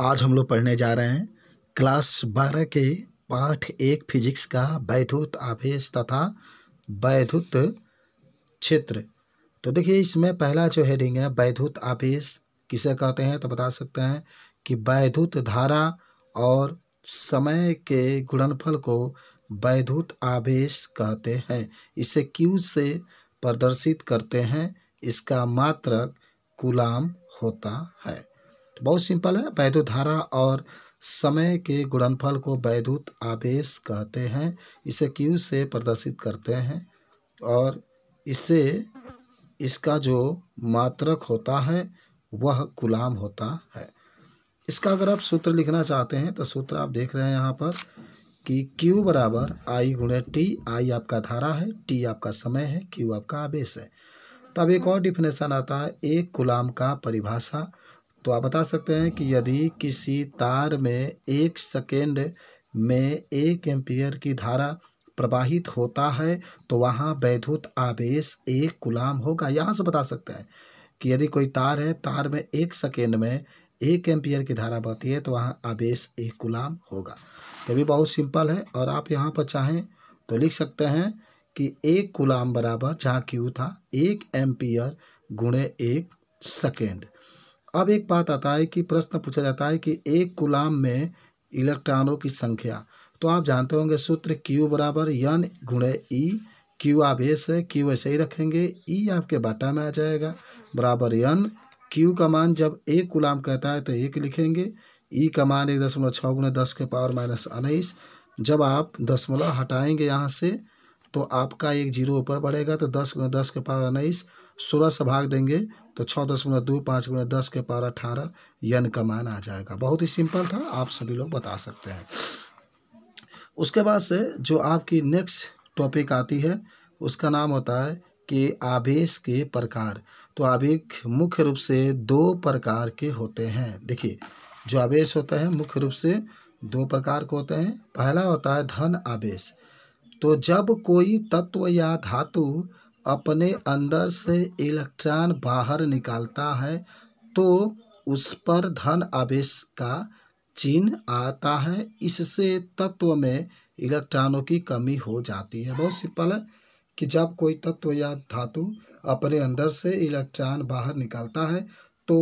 आज हम लोग पढ़ने जा रहे हैं क्लास बारह के पाठ एक फिजिक्स का वैधुत आवेश तथा वैधुत क्षेत्र तो देखिए इसमें पहला जो हेडिंग है वैधुत आवेश किसे कहते हैं तो बता सकते हैं कि वैधुत धारा और समय के गुणनफल को वैधुत आवेश कहते हैं इसे क्यू से प्रदर्शित करते हैं इसका मात्रक कुलाम होता है बहुत सिंपल है वैद्युत धारा और समय के गुणनफल को वैद्युत आवेश कहते हैं इसे क्यू से प्रदर्शित करते हैं और इससे इसका जो मात्रक होता है वह गुलाम होता है इसका अगर आप सूत्र लिखना चाहते हैं तो सूत्र आप देख रहे हैं यहाँ पर कि Q बराबर आई गुणे टी आई आपका धारा है टी आपका समय है Q आपका आवेश है तब एक और डिफिनेशन आता है एक गुलाम का परिभाषा तो आप बता सकते हैं कि यदि किसी तार में एक सेकेंड में एक एम्पियर की धारा प्रवाहित होता है तो वहाँ वैद्युत आवेश एक गुलाम होगा यहाँ से बता सकते हैं कि यदि कोई तार है तार में एक सेकेंड में एक एम्पियर की धारा बहती है तो वहाँ आवेश एक गुलाम होगा तो ये भी बहुत सिंपल है और आप यहाँ पर चाहें तो लिख सकते हैं कि एक गुलाम बराबर जहाँ क्यू था एक एम्पियर गुणे एक सेकेंड अब एक बात आता है कि प्रश्न पूछा जाता है कि एक गुलाम में इलेक्ट्रॉनों की संख्या तो आप जानते होंगे सूत्र क्यू बराबर यन गुणे ई क्यू एस है क्यू ऐसे ही रखेंगे ई e आपके बाटा में आ जाएगा बराबर यन क्यू का मान जब एक गुलाम कहता है तो एक लिखेंगे ई e का मान एक दशमलव छः गुणे दस के पावर माइनस उन्नीस जब आप दशमलव हटाएंगे यहाँ से तो आपका एक जीरो ऊपर बढ़ेगा तो दस गुना दस के पावर उन्नीस सोलह से भाग देंगे तो छः दस गुना दो पाँच गुना दस के पावर अठारह यन का मान आ जाएगा बहुत ही सिंपल था आप सभी लोग बता सकते हैं उसके बाद से जो आपकी नेक्स्ट टॉपिक आती है उसका नाम होता है कि आवेश के प्रकार तो आवेश मुख्य रूप से दो प्रकार के होते हैं देखिए जो आवेश होता है मुख्य रूप से दो प्रकार के होते हैं पहला होता है धन आवेश तो जब कोई तत्व या धातु अपने अंदर से इलेक्ट्रॉन बाहर निकालता है तो उस पर धन आवेश का चिन्ह आता है इससे तत्व में इलेक्ट्रॉनों की कमी हो जाती है बहुत सिंपल है कि जब कोई तत्व या धातु अपने अंदर से इलेक्ट्रॉन बाहर निकालता है तो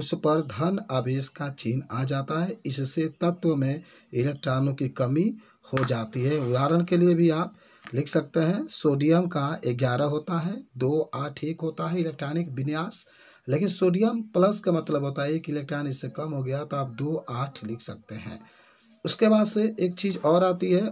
उस पर धन आवेश का चिन्ह आ जाता है इससे तत्व में इलेक्ट्रॉनों की कमी हो जाती है उदाहरण के लिए भी आप लिख सकते हैं सोडियम का ग्यारह होता है दो आठ एक होता है इलेक्ट्रॉनिक विन्यास लेकिन सोडियम प्लस का मतलब होता है एक इलेक्ट्रॉन इससे कम हो गया तो आप दो आठ लिख सकते हैं उसके बाद से एक चीज़ और आती है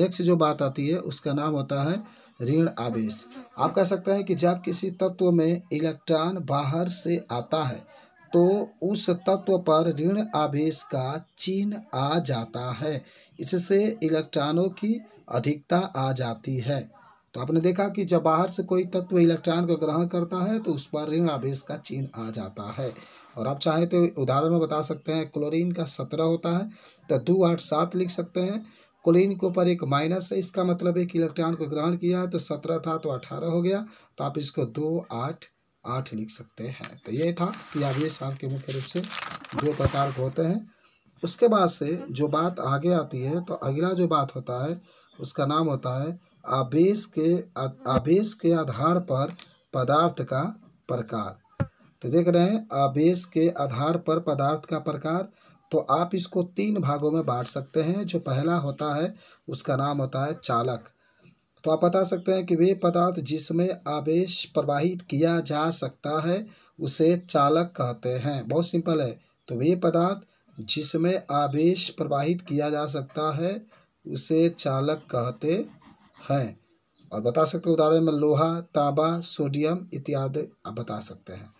नेक्स्ट जो बात आती है उसका नाम होता है ऋण आवेश आप कह सकते हैं कि जब किसी तत्व में इलेक्ट्रॉन बाहर से आता है तो उस तत्व पर ऋण आवेश का चिन्ह आ जाता है इससे इलेक्ट्रॉनों की अधिकता आ जाती है तो आपने देखा कि जब बाहर से कोई तत्व इलेक्ट्रॉन को ग्रहण करता है तो उस पर ऋण आवेश का चिन्ह आ जाता है और आप चाहे तो उदाहरण में बता सकते हैं क्लोरीन का सत्रह होता है तो दो आठ सात लिख सकते हैं क्लोरीन के ऊपर एक माइनस है इसका मतलब है कि इलेक्ट्रॉन को ग्रहण किया है तो सत्रह था तो अठारह हो गया तो आप इसको दो आठ आठ लिख सकते हैं तो ये था कि आवेश साल के मुख्य रूप से दो प्रकार के होते हैं उसके बाद से जो बात आगे आती है तो अगला जो बात होता है उसका नाम होता है आवेश के आवेश के आधार पर पदार्थ का प्रकार तो देख रहे हैं आवेश के आधार पर पदार्थ का प्रकार तो आप इसको तीन भागों में बांट सकते हैं जो पहला होता है उसका नाम होता है चालक तो आप बता सकते हैं कि वे पदार्थ जिसमें आवेश प्रवाहित किया जा सकता है उसे चालक कहते हैं बहुत सिंपल है तो वे पदार्थ जिसमें आवेश प्रवाहित किया जा सकता है उसे चालक कहते हैं और बता सकते उदाहरण में लोहा तांबा सोडियम इत्यादि आप बता सकते हैं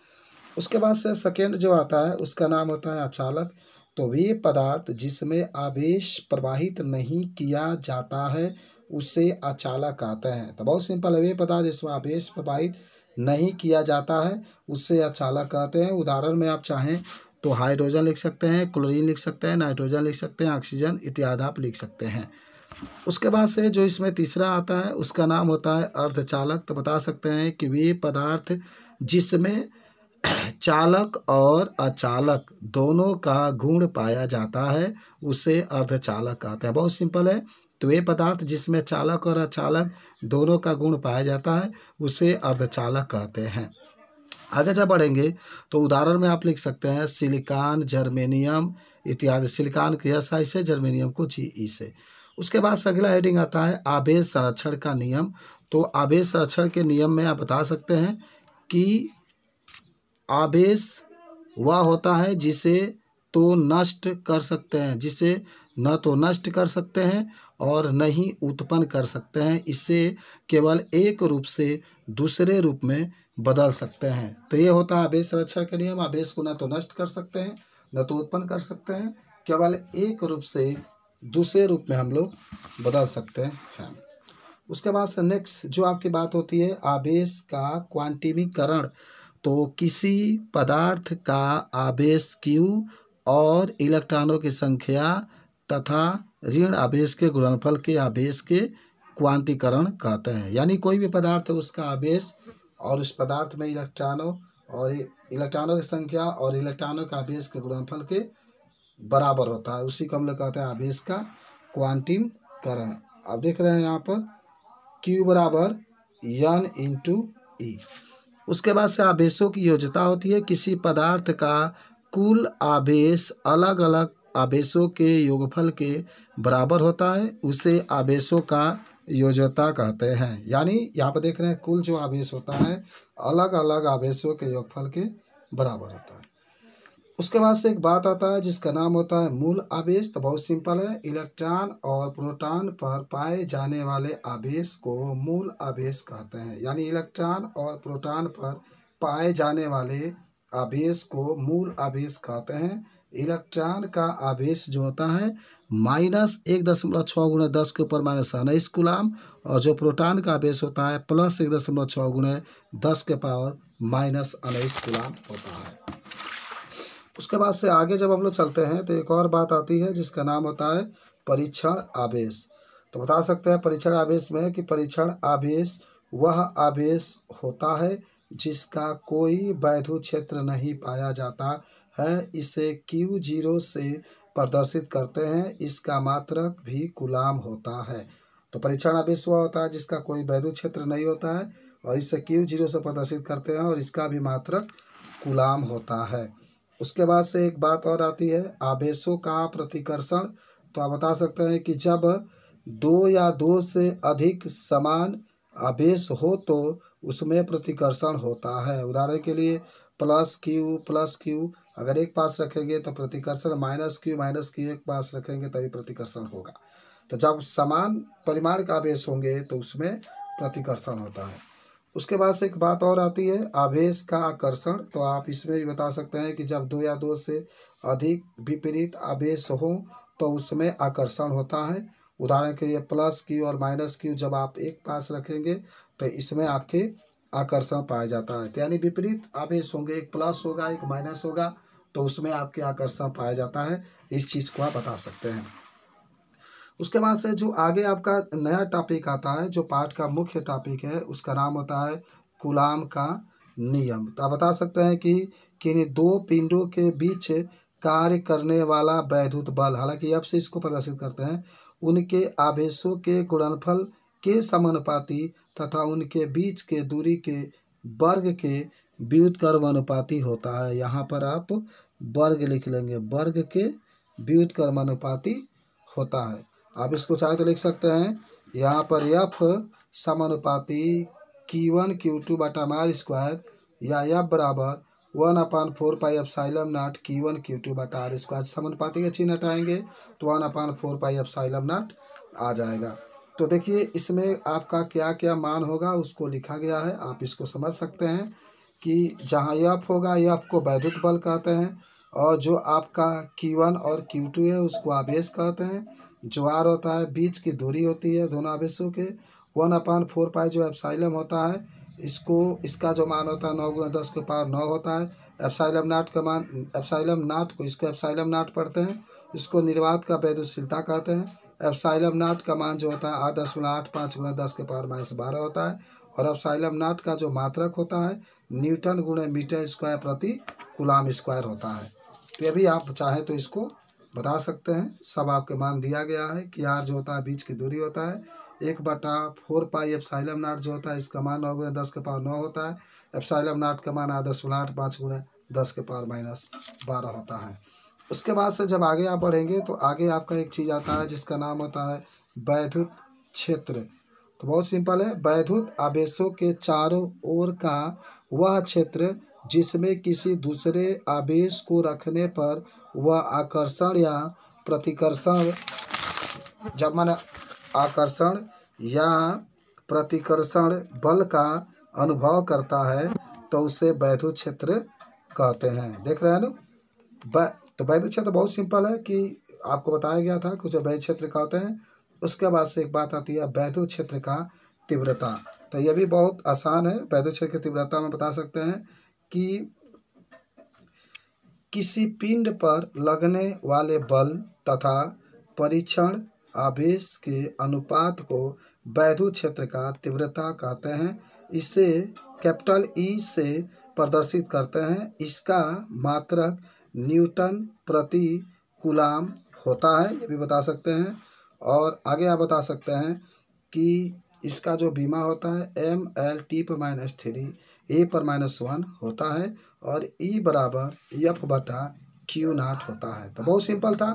उसके बाद से सेकेंड जो आता है उसका नाम होता है अचालक तो वे पदार्थ जिसमें आवेश प्रवाहित नहीं किया जाता है उसे अचालक कहते हैं तो बहुत सिंपल है ये पता जिसमें आवेश प्रभावित नहीं किया जाता है उससे अचालक कहते हैं उदाहरण में आप चाहें तो हाइड्रोजन लिख सकते हैं क्लोरीन लिख सकते हैं नाइट्रोजन लिख सकते हैं ऑक्सीजन इत्यादि आप लिख सकते हैं उसके बाद से जो इसमें तीसरा आता है उसका नाम होता है अर्धचालक तो बता सकते हैं कि वे पदार्थ जिसमें चालक और अचालक दोनों का गुण पाया जाता है उसे अर्धचालक कहते हैं बहुत सिंपल है तो वे पदार्थ जिसमें चालक और अचालक दोनों का गुण पाया जाता है उसे अर्धचालक कहते हैं आगे जब बढ़ेंगे तो उदाहरण में आप लिख सकते हैं सिलिकॉन जर्मेनियम इत्यादि सिलिकॉन के एस आई से जर्मेनियम को जी ई से उसके बाद अगला हेडिंग आता है आवेश संरक्षण का नियम तो आवेश संरक्षण के नियम में आप बता सकते हैं कि आवेश वह होता है जिसे तो नष्ट कर सकते हैं जिसे न तो नष्ट कर सकते हैं और न ही उत्पन्न कर सकते हैं इसे केवल एक रूप से दूसरे रूप में बदल सकते हैं तो ये होता है आवेश संरक्षण के नियम आवेश को न तो नष्ट कर सकते हैं न तो उत्पन्न कर सकते हैं केवल एक रूप से दूसरे रूप में हम लोग बदल सकते हैं उसके बाद से नेक्स्ट जो आपकी बात होती है आवेश का क्वांटिमीकरण तो किसी पदार्थ का आवेश क्यू और इलेक्ट्रॉनों की संख्या तथा ऋण आवेश के गुणनफल के आवेश के क्वांतिकरण कहते हैं यानी कोई भी पदार्थ उसका आवेश और उस पदार्थ में इलेक्ट्रॉनों और इलेक्ट्रॉनों की संख्या और इलेक्ट्रॉनों का आवेश के गुणनफल के बराबर होता है उसी को हम लोग कहते हैं आवेश का क्वांटिकरण अब देख रहे हैं यहाँ पर क्यू बराबर यन इंटू ई उसके बाद से आवेशों की योजता होती है किसी पदार्थ का कुल आवेश अलग अलग आवेशों के योगफल के बराबर होता है उसे आवेशों का योजता कहते हैं यानी यहाँ पर देख रहे हैं कुल जो आवेश होता है अलग अलग आवेशों के योगफल के बराबर होता है उसके बाद से एक बात आता है जिसका नाम होता है मूल आवेश तो बहुत सिंपल है इलेक्ट्रॉन और प्रोटॉन पर पाए जाने वाले आवेश को मूल आवेश कहते हैं यानी इलेक्ट्रॉन और प्रोटॉन पर पाए जाने वाले आवेश को मूल आवेश कहते हैं इलेक्ट्रॉन का आवेश जो होता है माइनस एक दशमलव छः गुण दस के ऊपर माइनस उन्नीस गुलाम और जो प्रोटॉन का आवेश होता है प्लस एक दशमलव छः गुणे दस के पावर माइनस उन्नीस गुलाम होता है उसके बाद से आगे जब हम लोग चलते हैं तो एक और बात आती है जिसका नाम होता है परीक्षण आवेश तो बता सकते हैं परीक्षण आवेश में कि परीक्षण आवेश वह आवेश होता है जिसका कोई वैधु क्षेत्र नहीं पाया जाता है इसे क्यू जीरो से प्रदर्शित करते हैं इसका मात्रक भी गुलाम होता है तो परीक्षण आवेश हुआ होता है जिसका कोई वैधु क्षेत्र नहीं होता है और इसे क्यू जीरो से प्रदर्शित करते हैं और इसका भी मात्रक गुलाम होता है उसके बाद से एक बात और आती है आवेशों का प्रतिकर्षण तो आप बता सकते हैं कि जब दो या दो से अधिक समान आवेश हो तो उसमें प्रतिकर्षण होता है उदाहरण के लिए प्लस क्यू प्लस क्यू अगर एक पास रखेंगे तो प्रतिकर्षण माइनस क्यू माइनस क्यू एक पास रखेंगे तभी प्रतिकर्षण होगा तो जब समान परिमाण का आवेश होंगे तो उसमें प्रतिकर्षण होता है उसके बाद से एक बात और आती है आवेश का आकर्षण तो आप इसमें भी बता सकते हैं कि जब दो या दो से अधिक विपरीत आवेश हो तो उसमें आकर्षण होता है उदाहरण के लिए प्लस क्यू और माइनस क्यू जब आप एक पास रखेंगे तो इसमें आपके आकर्षण पाया जाता है तो यानी विपरीत आवेश होंगे एक प्लस होगा एक माइनस होगा तो उसमें आपके आकर्षण पाया जाता है इस चीज़ को आप बता सकते हैं उसके बाद से जो आगे आपका नया टॉपिक आता है जो पाठ का मुख्य टॉपिक है उसका नाम होता है गुलाम का नियम तो आप बता सकते हैं कि किन दो पिंडों के बीच कार्य करने वाला वैद्युत बल हालांकि अब से इसको प्रदर्शित करते हैं उनके आवेशों के गुणनफल के समानुपाती तथा उनके बीच के दूरी के वर्ग के अनुपाती होता है यहाँ पर आप वर्ग लिख लेंगे वर्ग के अनुपाती होता है आप इसको चाहे तो लिख सकते हैं यहाँ पर यफ समानुपाती की वन क्यू टू बटामार स्क्वायर या यफ बराबर one upon four pi epsilon naught की वन क्यू टू बटा आर स्क्वायर समानुपाती का चिन्ह हटाएंगे तो one upon four pi epsilon naught आ जाएगा तो देखिए इसमें आपका क्या क्या मान होगा उसको लिखा गया है आप इसको समझ सकते हैं कि जहाँ यफ होगा ये आपको वैद्युत बल कहते हैं और जो आपका Q1 और Q2 है उसको आवेश कहते हैं जो आर होता है बीच की दूरी होती है दोनों आवेशों के वन अपान फोर पाई जो एफसाइलम होता है इसको इसका जो मान होता है नौ गुना दस के पार नौ होता है एफसाइलम नाट का मान एफसाइलम नाट को इसको एफसाइलम नाट पढ़ते हैं इसको निर्वात का वैद्युशीलता कहते हैं साइलम नाट का मान जो होता है आठ दस गुना आठ पाँच गुना दस के पावर माइनस बारह होता है और साइलम नाट का जो मात्रक होता है न्यूटन गुणे मीटर स्क्वायर प्रति गुलाम स्क्वायर होता है तो ये भी आप चाहें तो इसको बता सकते हैं सब आपके मान दिया गया है कि आर जो होता है बीच की दूरी होता है एक बटा फोर पाई साइलम नाट जो होता है इसका मान नौ गुणे दस के पावर नौ होता है साइलम नाट का मान आठ दस गुना आठ पाँच गुणे दस के पावर माइनस बारह होता है उसके बाद से जब आगे आप बढ़ेंगे तो आगे आपका एक चीज़ आता है जिसका नाम होता है वैधुत क्षेत्र तो बहुत सिंपल है वैधुत आवेशों के चारों ओर का वह क्षेत्र जिसमें किसी दूसरे आवेश को रखने पर वह आकर्षण या प्रतिकर्षण जब मैंने आकर्षण या प्रतिकर्षण बल का अनुभव करता है तो उसे वैधुत क्षेत्र कहते हैं देख रहे हैं ना तो वैध क्षेत्र बहुत सिंपल है कि आपको बताया गया था कि जो वैध क्षेत्र का होते हैं उसके बाद से एक बात आती है वैध क्षेत्र का तीव्रता तो यह भी बहुत आसान है वैध क्षेत्र की तीव्रता में बता सकते हैं कि किसी पिंड पर लगने वाले बल तथा परीक्षण आवेश के अनुपात को वैध क्षेत्र का तीव्रता कहते हैं इसे कैपिटल ई e से प्रदर्शित करते हैं इसका मात्रक न्यूटन प्रति कुलाम होता है ये भी बता सकते हैं और आगे आप बता सकते हैं कि इसका जो बीमा होता है एम एल टी पर माइनस थ्री ए पर माइनस वन होता है और ई बराबर एफ बटा क्यू नाट होता है तो बहुत सिंपल था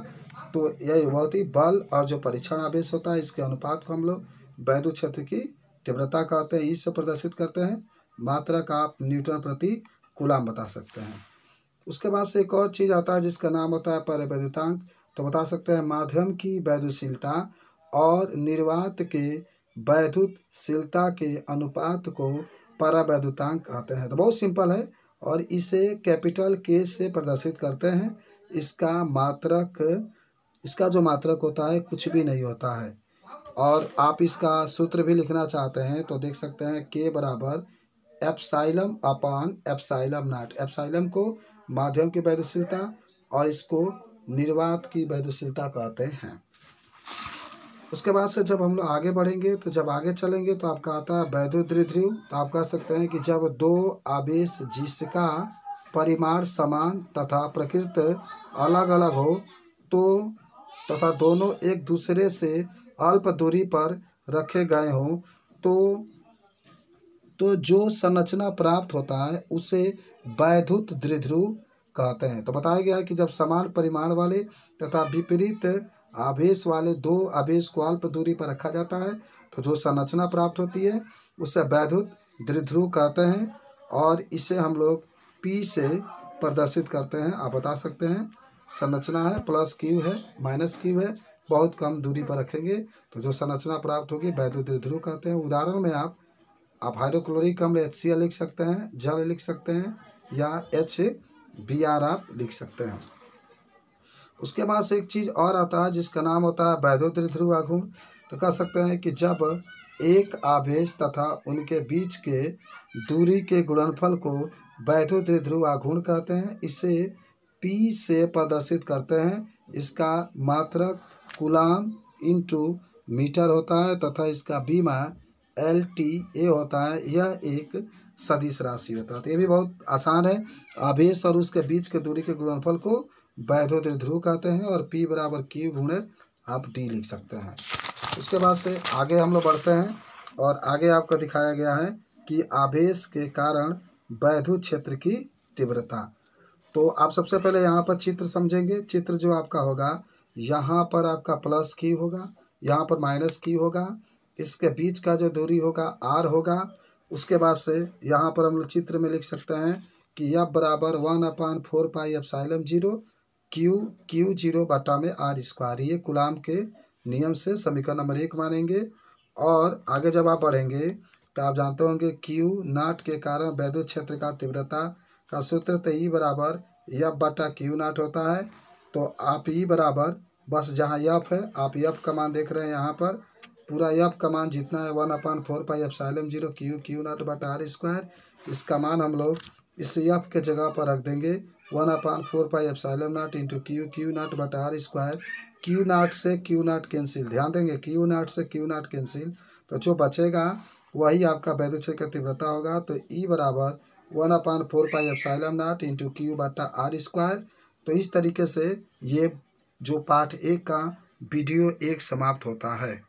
तो यही बहुत ही बल और जो परीक्षण आवेश होता है इसके अनुपात को हम लोग वैद्य क्षेत्र की तीव्रता कहते हैं इससे प्रदर्शित करते हैं मात्रा का आप न्यूटन प्रति कुलाम बता सकते हैं उसके बाद से एक और चीज़ आता है जिसका नाम होता है परिवैधतांक तो बता सकते हैं माध्यम की वैधुशीलता और निर्वात के वैधुतशीलता के अनुपात को परावैधतांक कहते हैं तो बहुत सिंपल है और इसे कैपिटल के से प्रदर्शित करते हैं इसका मात्रक इसका जो मात्रक होता है कुछ भी नहीं होता है और आप इसका सूत्र भी लिखना चाहते हैं तो देख सकते हैं के बराबर epsilon upon epsilon naught epsilon को माध्यम की वैधशीलता और इसको निर्वात की वैधशीलता कहते हैं उसके बाद से जब हम लोग आगे बढ़ेंगे तो जब आगे चलेंगे तो आपका आता है वैधुद्रिध्रुव तो आप कह सकते हैं कि जब दो आवेश जिसका परिमाण समान तथा प्रकृत अलग अलग हो तो तथा दोनों एक दूसरे से अल्प दूरी पर रखे गए हों तो तो जो संरचना प्राप्त होता है उसे वैधुत द्विध्रुव कहते हैं तो बताया गया है कि जब समान परिमाण वाले तथा विपरीत आवेश वाले दो आवेश को अल्प दूरी पर रखा जाता है तो जो संरचना प्राप्त होती है उसे वैधुत द्विध्रुव कहते हैं और इसे हम लोग पी से प्रदर्शित करते हैं आप बता सकते हैं संरचना है प्लस क्यू है माइनस क्यू है बहुत कम दूरी पर रखेंगे तो जो संरचना प्राप्त होगी वैद्युत ध्रुव कहते हैं उदाहरण में आप आप हाइड्रोक्लोरिक अम्ल एच सी लिख सकते हैं जल लिख सकते हैं या एच बी आर आप लिख सकते हैं उसके बाद से एक चीज़ और आता है जिसका नाम होता है वैद्युत ध्रुव आघूर्ण तो कह सकते हैं कि जब एक आवेश तथा उनके बीच के दूरी के गुणनफल को वैद्युत ध्रुव आघूर्ण कहते हैं इसे पी से प्रदर्शित करते हैं इसका मात्रक कुलाम इंटू मीटर होता है तथा इसका बीमा एल टी ए होता है यह एक सदिश राशि होता है तो ये भी बहुत आसान है आवेश और उसके बीच के दूरी के गुणनफल को वैधो ध्रुव कहते हैं और पी बराबर क्यू गुणे आप डी लिख सकते हैं उसके बाद से आगे हम लोग बढ़ते हैं और आगे आपको दिखाया गया है कि आवेश के कारण वैधु क्षेत्र की तीव्रता तो आप सबसे पहले यहाँ पर चित्र समझेंगे चित्र जो आपका होगा यहाँ पर आपका प्लस की होगा यहाँ पर माइनस की होगा इसके बीच का जो दूरी होगा आर होगा उसके बाद से यहाँ पर हम लोग चित्र में लिख सकते हैं कि यह बराबर one upon four pi epsilon zero Q Q zero बटा में आर स्क्वायर ये गुलाम के नियम से समीकरण नंबर एक मानेंगे और आगे जब आप बढ़ेंगे तो आप जानते होंगे क्यू नाट के कारण वैद्युत क्षेत्र का तीव्रता का सूत्र तो ई e बराबर यफ बटा क्यू नाट होता है तो आप ई e बराबर बस जहाँ यफ है आप यफ का मान देख रहे हैं यहाँ पर पूरा एफ का मान जितना है one upon four pi epsilon zero Q Q naught बट आर स्क्वायर इसका मान हम लोग इस एफ के जगह पर रख देंगे one upon four pi epsilon naught into Q Q naught बट आर स्क्वायर क्यू नॉट से क्यू नॉट कैंसिल ध्यान देंगे क्यू नॉट से क्यू नॉट कैंसिल तो जो बचेगा वही आपका वैद्युत का तीव्रता होगा तो ई e बराबर one upon four pi epsilon naught into Q बटा आर स्क्वायर तो इस तरीके से ये जो पार्ट एक का वीडियो एक समाप्त होता है